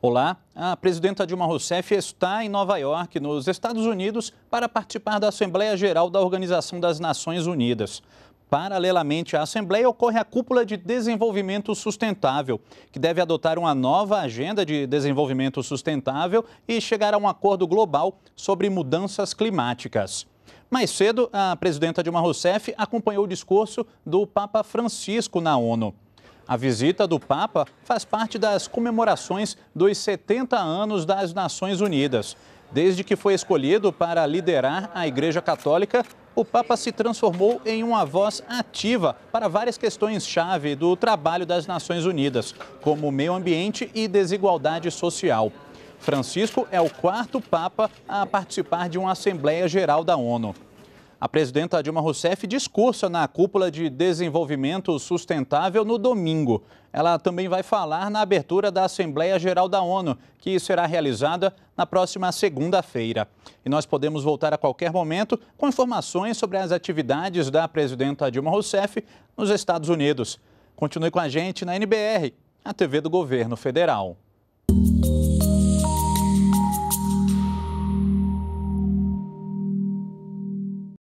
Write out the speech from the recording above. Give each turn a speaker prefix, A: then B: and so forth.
A: Olá, a presidenta Dilma Rousseff está em Nova York, nos Estados Unidos, para participar da Assembleia Geral da Organização das Nações Unidas. Paralelamente à Assembleia, ocorre a Cúpula de Desenvolvimento Sustentável, que deve adotar uma nova agenda de desenvolvimento sustentável e chegar a um acordo global sobre mudanças climáticas. Mais cedo, a presidenta Dilma Rousseff acompanhou o discurso do Papa Francisco na ONU. A visita do Papa faz parte das comemorações dos 70 anos das Nações Unidas. Desde que foi escolhido para liderar a Igreja Católica, o Papa se transformou em uma voz ativa para várias questões-chave do trabalho das Nações Unidas, como meio ambiente e desigualdade social. Francisco é o quarto Papa a participar de uma Assembleia Geral da ONU. A presidenta Dilma Rousseff discursa na cúpula de desenvolvimento sustentável no domingo. Ela também vai falar na abertura da Assembleia Geral da ONU, que será realizada na próxima segunda-feira. E nós podemos voltar a qualquer momento com informações sobre as atividades da presidenta Dilma Rousseff nos Estados Unidos. Continue com a gente na NBR, a TV do Governo Federal.